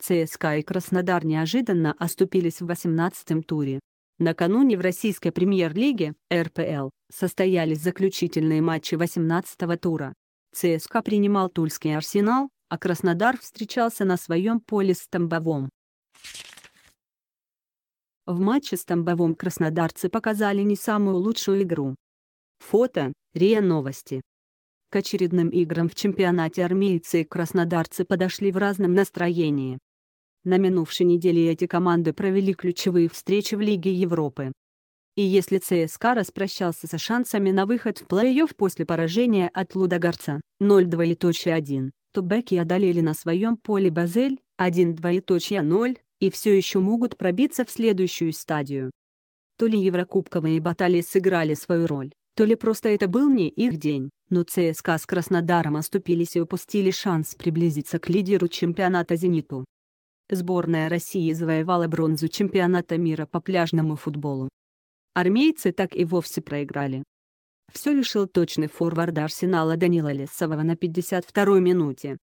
ЦСКА и Краснодар неожиданно оступились в 18-м туре. Накануне в российской премьер-лиге РПЛ состоялись заключительные матчи 18-го тура. ЦСКА принимал Тульский Арсенал, а Краснодар встречался на своем поле с Тамбовом. В матче с Тамбовом краснодарцы показали не самую лучшую игру. Фото, РИА Новости. К очередным играм в чемпионате армейцы и краснодарцы подошли в разном настроении. На минувшей неделе эти команды провели ключевые встречи в Лиге Европы. И если ЦСКА распрощался со шансами на выход в плей-офф после поражения от Лудогорца 0-2.1, то Беки одолели на своем поле Базель 1-2.0 и все еще могут пробиться в следующую стадию. То ли еврокубковые баталии сыграли свою роль, то ли просто это был не их день, но ЦСКА с Краснодаром оступились и упустили шанс приблизиться к лидеру чемпионата «Зениту». Сборная России завоевала бронзу чемпионата мира по пляжному футболу. Армейцы так и вовсе проиграли. Все решил точный форвард Арсенала Данила Лесового на 52-й минуте.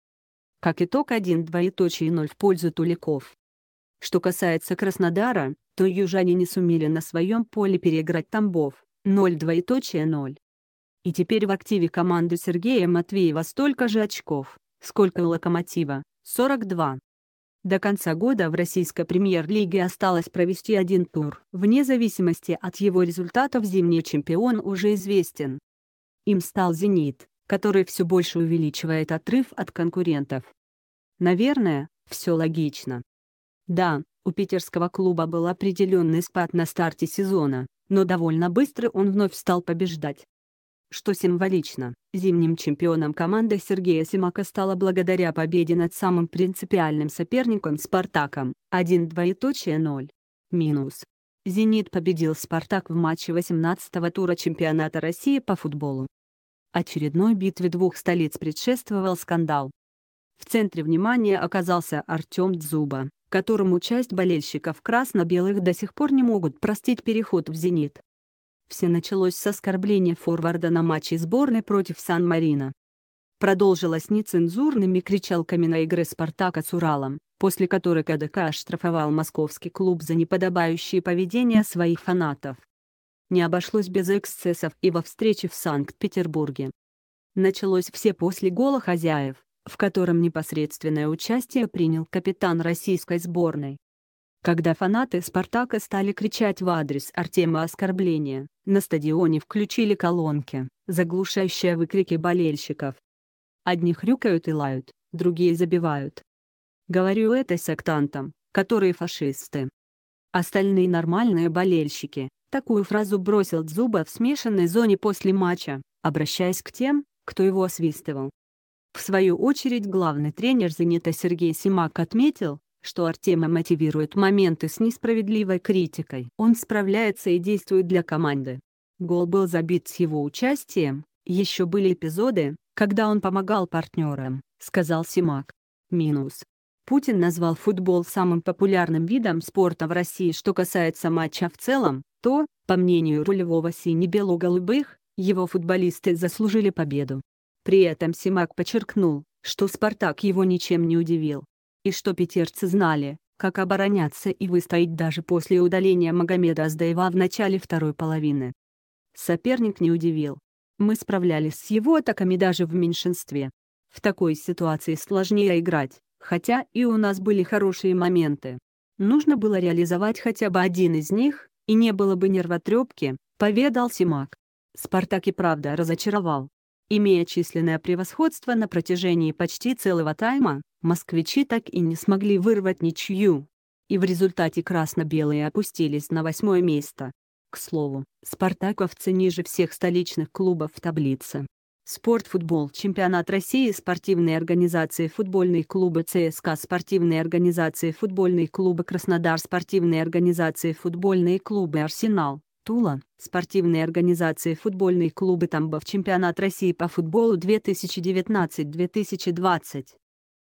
Как итог 1 двоеточие 0 в пользу Туликов. Что касается Краснодара, то южане не сумели на своем поле переиграть Тамбов, 0 двоеточие 0. И теперь в активе команды Сергея Матвеева столько же очков, сколько у Локомотива, 42. До конца года в российской премьер-лиге осталось провести один тур. Вне зависимости от его результатов зимний чемпион уже известен. Им стал «Зенит», который все больше увеличивает отрыв от конкурентов. Наверное, все логично. Да, у питерского клуба был определенный спад на старте сезона, но довольно быстро он вновь стал побеждать. Что символично, зимним чемпионом команды Сергея Симака стала благодаря победе над самым принципиальным соперником «Спартаком» 1-2.0. Минус. «Зенит» победил «Спартак» в матче 18-го тура чемпионата России по футболу. Очередной битве двух столиц предшествовал скандал. В центре внимания оказался Артем Дзуба, которому часть болельщиков красно-белых до сих пор не могут простить переход в «Зенит». Все началось с оскорбления форварда на матче сборной против Сан-Марина. Продолжилось нецензурными кричалками на игры «Спартака» с Уралом, после которой КДК оштрафовал московский клуб за неподобающее поведение своих фанатов. Не обошлось без эксцессов и во встрече в Санкт-Петербурге. Началось все после гола хозяев, в котором непосредственное участие принял капитан российской сборной когда фанаты «Спартака» стали кричать в адрес Артема оскорбления, на стадионе включили колонки, заглушающие выкрики болельщиков. Одни хрюкают и лают, другие забивают. Говорю это сектантам, которые фашисты. Остальные нормальные болельщики, такую фразу бросил Дзуба в смешанной зоне после матча, обращаясь к тем, кто его освистывал. В свою очередь главный тренер «Зенита» Сергей Симак отметил, что Артема мотивирует моменты с несправедливой критикой. Он справляется и действует для команды. Гол был забит с его участием, еще были эпизоды, когда он помогал партнерам, сказал Симак. Минус. Путин назвал футбол самым популярным видом спорта в России. Что касается матча в целом, то, по мнению рулевого сине-бело-голубых, его футболисты заслужили победу. При этом Симак подчеркнул, что «Спартак» его ничем не удивил и что петерцы знали, как обороняться и выстоять даже после удаления Магомеда Аздаева в начале второй половины. Соперник не удивил. Мы справлялись с его атаками даже в меньшинстве. В такой ситуации сложнее играть, хотя и у нас были хорошие моменты. Нужно было реализовать хотя бы один из них, и не было бы нервотрепки, поведал Симак. Спартак и правда разочаровал. Имея численное превосходство на протяжении почти целого тайма, москвичи так и не смогли вырвать ничью. И в результате красно-белые опустились на восьмое место. К слову, спартаковцы ниже всех столичных клубов в таблице. Спортфутбол, чемпионат России, спортивные организации, футбольные клубы ЦСКА, спортивные организации, футбольные клубы Краснодар, спортивные организации, футбольные клубы Арсенал. Тула, спортивные организации футбольные клубы Тамбов, чемпионат России по футболу 2019-2020.